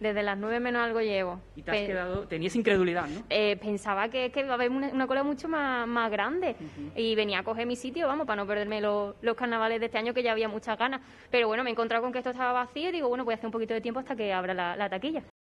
desde las nueve menos algo llevo. Y te has quedado, tenías incredulidad, ¿no? Eh, pensaba que, que iba a haber una, cola mucho más, grande y venía a coger mi sitio, vamos, para no perderme los carnavales de este año que ya había muchas ganas. Pero bueno, me he encontrado con que esto estaba vacío y digo, bueno, voy a hacer un poquito de tiempo hasta que abra la taquilla.